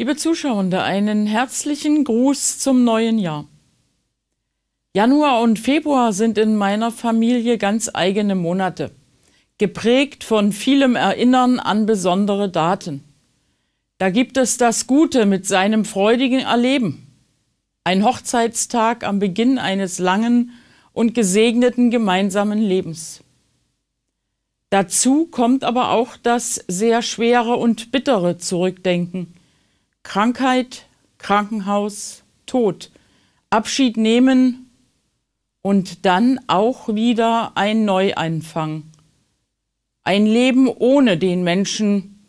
Liebe Zuschauende, einen herzlichen Gruß zum neuen Jahr. Januar und Februar sind in meiner Familie ganz eigene Monate, geprägt von vielem Erinnern an besondere Daten. Da gibt es das Gute mit seinem freudigen Erleben. Ein Hochzeitstag am Beginn eines langen und gesegneten gemeinsamen Lebens. Dazu kommt aber auch das sehr schwere und bittere Zurückdenken Krankheit, Krankenhaus, Tod. Abschied nehmen und dann auch wieder ein Neuanfang. Ein Leben ohne den Menschen,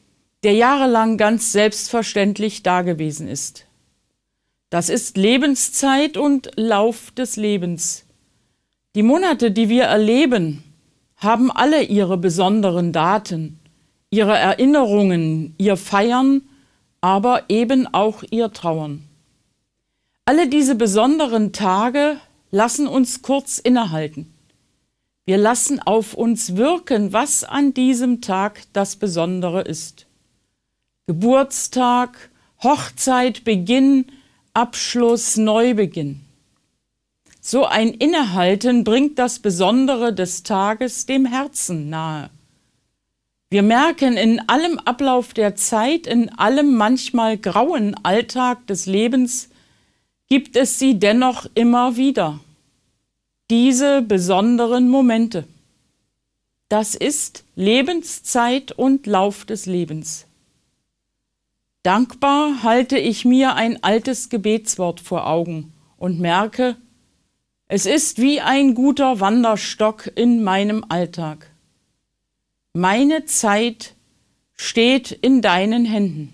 der jahrelang ganz selbstverständlich dagewesen ist. Das ist Lebenszeit und Lauf des Lebens. Die Monate, die wir erleben, haben alle ihre besonderen Daten, ihre Erinnerungen, ihr Feiern aber eben auch ihr Trauern. Alle diese besonderen Tage lassen uns kurz innehalten. Wir lassen auf uns wirken, was an diesem Tag das Besondere ist. Geburtstag, Hochzeit, Beginn, Abschluss, Neubeginn. So ein Innehalten bringt das Besondere des Tages dem Herzen nahe. Wir merken in allem Ablauf der Zeit, in allem manchmal grauen Alltag des Lebens, gibt es sie dennoch immer wieder. Diese besonderen Momente. Das ist Lebenszeit und Lauf des Lebens. Dankbar halte ich mir ein altes Gebetswort vor Augen und merke, es ist wie ein guter Wanderstock in meinem Alltag meine Zeit steht in deinen Händen.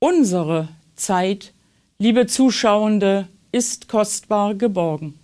Unsere Zeit, liebe Zuschauende, ist kostbar geborgen.